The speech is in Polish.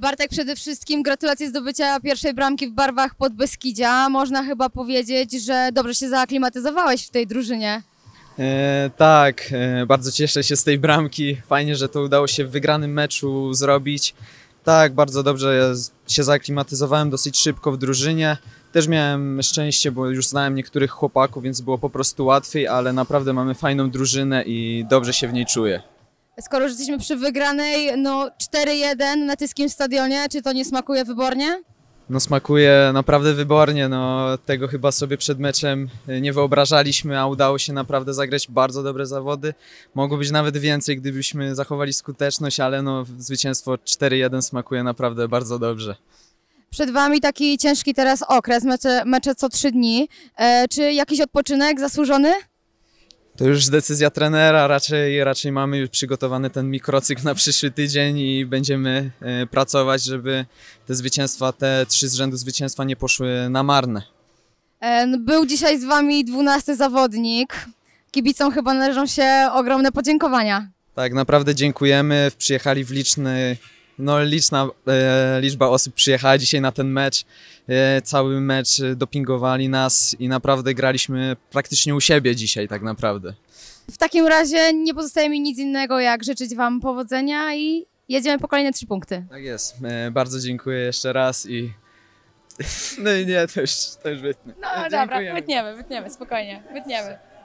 Bartek, przede wszystkim gratulacje zdobycia pierwszej bramki w barwach pod Beskidzia. Można chyba powiedzieć, że dobrze się zaaklimatyzowałeś w tej drużynie. E, tak, e, bardzo cieszę się z tej bramki. Fajnie, że to udało się w wygranym meczu zrobić. Tak, bardzo dobrze się zaaklimatyzowałem dosyć szybko w drużynie. Też miałem szczęście, bo już znałem niektórych chłopaków, więc było po prostu łatwiej, ale naprawdę mamy fajną drużynę i dobrze się w niej czuję. Skoro już jesteśmy przy wygranej, no 4-1 na tyskim stadionie, czy to nie smakuje wybornie? No smakuje naprawdę wybornie, no tego chyba sobie przed meczem nie wyobrażaliśmy, a udało się naprawdę zagrać bardzo dobre zawody. Mogło być nawet więcej, gdybyśmy zachowali skuteczność, ale no zwycięstwo 4-1 smakuje naprawdę bardzo dobrze. Przed Wami taki ciężki teraz okres, mecze, mecze co trzy dni. E, czy jakiś odpoczynek zasłużony? to już decyzja trenera, raczej, raczej mamy już przygotowany ten mikrocykl na przyszły tydzień i będziemy e, pracować, żeby te zwycięstwa, te trzy z rzędu zwycięstwa nie poszły na marne. E, był dzisiaj z Wami 12 zawodnik. Kibicom chyba należą się ogromne podziękowania. Tak, naprawdę dziękujemy. Przyjechali w licznych no, liczna e, liczba osób przyjechała dzisiaj na ten mecz. E, cały mecz e, dopingowali nas i naprawdę graliśmy praktycznie u siebie dzisiaj tak naprawdę. W takim razie nie pozostaje mi nic innego jak życzyć Wam powodzenia i jedziemy po kolejne trzy punkty. Tak jest. E, bardzo dziękuję jeszcze raz i no i nie, to już, to już wytnę. No e, Dziękujemy. dobra, wytniemy, wytniemy, spokojnie, wytniemy.